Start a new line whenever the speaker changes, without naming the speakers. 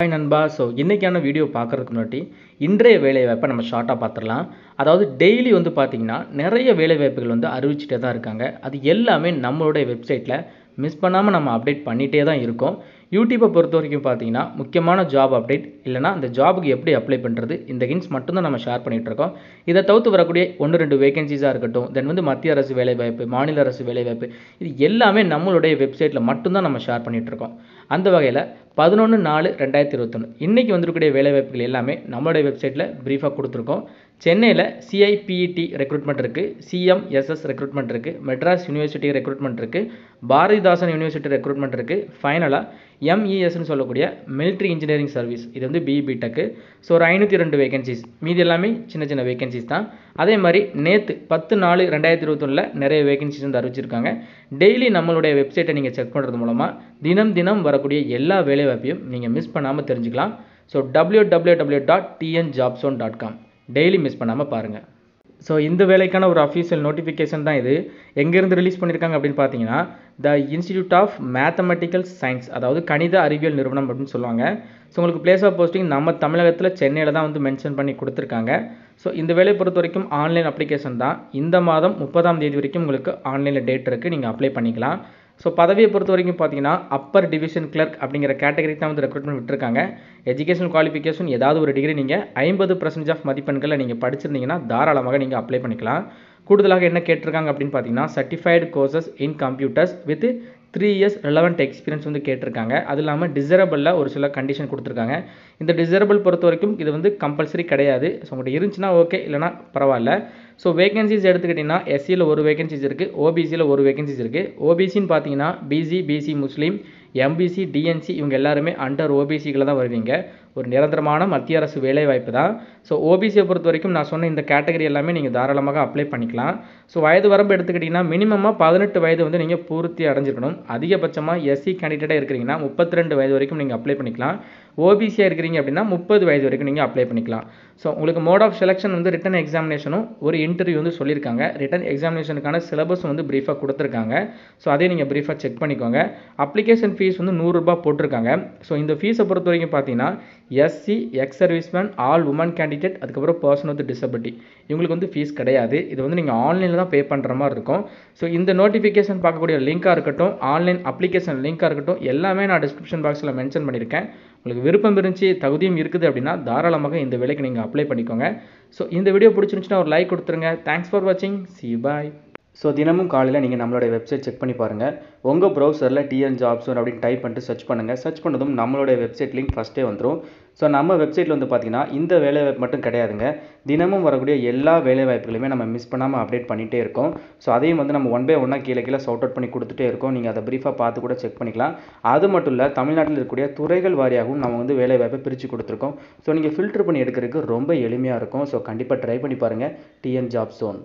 hi நண்பா so இன்றைக்கான video பார்க்குறதுக்கு முன்னாடி இன்றைய வேலைவாய்ப்பை நம்ம ஷார்ட்டாக பார்த்துடலாம் அதாவது டெய்லி வந்து பார்த்திங்கன்னா நிறைய வேலைவாய்ப்புகள் வந்து அறிவிச்சிட்டே தான் இருக்காங்க அது எல்லாமே நம்மளுடைய வெப்சைட்டில் மிஸ் பண்ணாமல் நம்ம அப்டேட் பண்ணிகிட்டே தான் இருக்கோம் யூடியூப்பை பொறுத்த வரைக்கும் பார்த்தீங்கன்னா முக்கியமான ஜாப் அப்டேட் இல்லைனா அந்த ஜாபுக்கு எப்படி அப்ளை பண்ணுறது இந்த ஹிண்ட்ஸ் மட்டும்தான் நம்ம ஷேர் பண்ணிகிட்ருக்கோம் இதை தவிர்த்து வரக்கூடிய ஒன்று ரெண்டு வேகன்சிஸாக இருக்கட்டும் தென் வந்து மத்திய அரசு வேலைவாய்ப்பு மாநில அரசு வேலைவாய்ப்பு இது எல்லாமே நம்மளுடைய வெப்சைட்டில் மட்டும்தான் நம்ம ஷேர் பண்ணிகிட்ருக்கோம் அந்த வகையில் பதினொன்று நாலு ரெண்டாயிரத்தி இருபத்தொன்று இன்றைக்கி வந்திருக்கக்கூடிய வேலைவாய்ப்புகள் எல்லாமே நம்மளுடைய வெப்சைட்டில் ப்ரீஃபாக கொடுத்துருக்கோம் சென்னையில் சிஐபிஇடி ரெக்ரூட்மெண்ட் இருக்குது சிஎம்எஸ்எஸ் ரெக்ரூட்மெண்ட் இருக்குது மெட்ராஸ் யூனிவர்சிட்டி ரெக்ரூட்மெண்ட் இருக்குது பாரதிதாசன் யூனிவர்சிட்டி ரெக்ரூட்மெண்ட் இருக்குது ஃபைனலாக எம்இஎஸ்ன்னு e சொல்லக்கூடிய மிலிட்ரி இன்ஜினியரிங் சர்வீஸ் இது வந்து பிஇபி டெக்கு ஸோ ஒரு ஐநூற்றி ரெண்டு வேகன்சிஸ் மீதி எல்லாமே சின்ன சின்ன வேகன்சிஸ் தான் அதே மாதிரி நேற்று பத்து நாலு ரெண்டாயிரத்தி இருபத்தொன்னில் நிறைய வேகன்சிஸ் வந்து அறிவிச்சிருக்காங்க டெய்லி நம்மளுடைய வெப்சைட்டை நீங்கள் செக் பண்ணுறது மூலமாக தினம் தினம் வரக்கூடிய எல்லா வேலைவாய்ப்பையும் நீங்கள் மிஸ் பண்ணாமல் தெரிஞ்சுக்கலாம் so W W W dot TN ஜாப்ஸோன் டாட் காம் டெய்லி மிஸ் பண்ணாமல் பாருங்கள் ஸோ இந்த வேலைக்கான ஒரு அஃபீஷியல் நோட்டிஃபிகேஷன் தான் இது எங்கேருந்து ரிலீஸ் பண்ணியிருக்காங்க அப்படின்னு பார்த்தீங்கன்னா the institute of mathematical science அதாவது கணித அறிவியல் நிறுவனம் அப்படின்னு சொல்லுவாங்க ஸோ உங்களுக்கு பிளேஸ் ஆஃப் போஸ்டிங் நம்ம தமிழகத்தில் சென்னையில் தான் வந்து மென்ஷன் பண்ணி கொடுத்துருக்காங்க ஸோ இந்த வேலையை பொறுத்த வரைக்கும் ஆன்லைன் அப்ளிகேஷன் தான் இந்த மாதம் முப்பதாம் தேதி வரைக்கும் உங்களுக்கு ஆன்லைனில் டேட் இருக்குது நீங்கள் அப்ளை பண்ணிக்கலாம் ஸோ பதவியை பொறுத்த வரைக்கும் பார்த்தீங்கன்னா அப்பர் டிவிஷன் கிளர்க் அப்படிங்கிற கேட்டகரி தான் வந்து ரெக்ரூட்மெண்ட் விட்டுருக்காங்க எஜுகேஷன் குவாலிஃபிகேஷன் ஏதாவது ஒரு டிகிரி நீங்கள் ஐம்பது பர்சன்டேஜ் ஆஃப் மதிப்பெண்களை நீங்கள் படிச்சிருந்தீங்கன்னா தாராளமாக நீங்கள் அப்ளை பண்ணிக்கலாம் கூடுதலாக என்ன கேட்டிருக்காங்க அப்படின்னு பார்த்தீங்கன்னா certified courses in computers with three years relevant experience வந்து கேட்டிருக்காங்க அது இல்லாமல் டிசரபிளில் ஒரு சில கண்டிஷன் கொடுத்துருக்காங்க இந்த டிசரபிள் பொறுத்த வரைக்கும் இது வந்து கம்பல்சரி கிடையாது ஸோ உங்கள்கிட்ட இருந்துச்சுன்னா ஓகே இல்லைனா பரவாயில்ல ஸோ வேகன்சிஸ் எடுத்துக்கிட்டிங்கன்னா எஸ்சியில் ஒரு வேகன்சிஸ் இருக்குது ஓபிசியில் ஒரு வேகன்சிஸ் இருக்குது ஓபிசின்னு பார்த்தீங்கன்னா BC BC Muslim MBC DNC இவங்க எல்லாருமே அண்டர் ஓபிசிகளை தான் வருவீங்க ஒரு நிரந்தரமான மத்திய அரசு வேலைவாய்ப்பு தான் ஸோ ஓபிசியை பொறுத்த வரைக்கும் நான் சொன்ன இந்த கேட்டகரி எல்லாமே நீங்கள் தாராளமாக அப்ளை பண்ணிக்கலாம் ஸோ வயது வரம்பு எடுத்துக்கிட்டிங்கன்னா மினிமமாக பதினெட்டு வயது வந்து நீங்கள் பூர்த்தி அடைஞ்சிருக்கணும் அதிகபட்சமாக எஸ்சி கேண்டிடேட்டாக இருக்கிறீங்கன்னா முப்பத்தி ரெண்டு வயது வரைக்கும் நீங்கள் அப்ளை பண்ணிக்கலாம் ஓபிசியாக இருக்கிறீங்க அப்படின்னா முப்பது வயது வரைக்கும் நீங்கள் அப்ளை பண்ணிக்கலாம் ஸோ உங்களுக்கு மோட் ஆஃப் செலெக்ஷன் வந்து ரிட்டன் எக்ஸாமினேஷனும் ஒரு இன்டர்வியூ வந்து சொல்லியிருக்காங்க ரிட்டன் எக்ஸாமினேஷனுக்கான சிலபஸ் வந்து ப்ரீஃபாக கொடுத்துருக்காங்க ஸோ அதே நீங்கள் ப்ரீஃபாக செக் பண்ணிக்கோங்க அப்ளிகேஷன் ஃபீஸ் வந்து நூறுரூபா போட்டிருக்காங்க ஸோ இந்த ஃபீஸை பொறுத்த வரைக்கும் பார்த்தீங்கன்னா SC ex serviceman all woman candidate அதுக்கப்புறம் பர்சன் வித் டிசபிலிட்டி இவங்களுக்கு வந்து ஃபீஸ் கிடையாது இது வந்து நீங்கள் ஆன்லைனில் தான் பே பண்ணுற மாதிரி இருக்கும் ஸோ இந்த நோட்டிஃபிகேஷன் பார்க்கக்கூடிய லிங்க்காக இருக்கட்டும் ஆன்லைன் அப்ளிகேஷன் லிங்க்காக இருக்கட்டும் எல்லாமே நான் டிஸ்கிரிப்ஷன் பாக்ஸில் மென்ஷன் பண்ணியிருக்கேன் உங்களுக்கு விருப்பம் இருந்துச்சு தகுதியும் இருக்குது அப்படின்னா தாராளமாக இந்த வேலைக்கு நீங்கள் அப்ளை பண்ணிக்கோங்க ஸோ இந்த வீடியோ பிடிச்சிருந்துச்சுன்னா ஒரு லைக் கொடுத்துருங்க தேங்க்ஸ் ஃபார் வாட்சிங் சி பாய் ஸோ தினமும் காலையில் நீங்கள் நம்மளோட வெப்சைட் செக் பண்ணி பாருங்கள் உங்கள் ப்ரௌசரில் டிஎன் ஜாப்ஸ் அப்படின்னு டைப் பண்ணிட்டு சர்ச் பண்ணுங்கள் சர்ச் பண்ணதும் நம்மளுடைய வெப்சைட் லிங்க் ஃபஸ்ட்டே வந்துடும் ஸோ நம்ம வெப்சைட்டில் வந்து பார்த்திங்கன்னா இந்த வாய்ப்பு மட்டும் கிடையாதுங்க தினமும் வரக்கூடிய எல்லா வேலைவாய்ப்புகளையுமே நம்ம மிஸ் பண்ணாமல் அப்டேட் பண்ணிகிட்டே இருக்கோம் ஸோ அதையும் வந்து நம்ம ஒன் பை ஒன்னாக கீழே கீழே சவுட் அவுட் பண்ணி கொடுத்துட்டே இருக்கோம் நீங்கள் அதை ப்ரீஃபாக பார்த்து கூட செக் பண்ணிக்கலாம் அது மட்டும் இல்லை தமிழ்நாட்டில் இருக்கக்கூடிய துறைகள் வாரியாகவும் நம்ம வந்து வேலைவாய்ப்பை பிரித்து கொடுத்துருக்கோம் ஸோ நீங்கள் ஃபில்டர் பண்ணி எடுக்கிறதுக்கு ரொம்ப எளிமையாக இருக்கும் ஸோ கண்டிப்பாக ட்ரை பண்ணி பாருங்கள் டிஎன் ஜாப் ஸோன்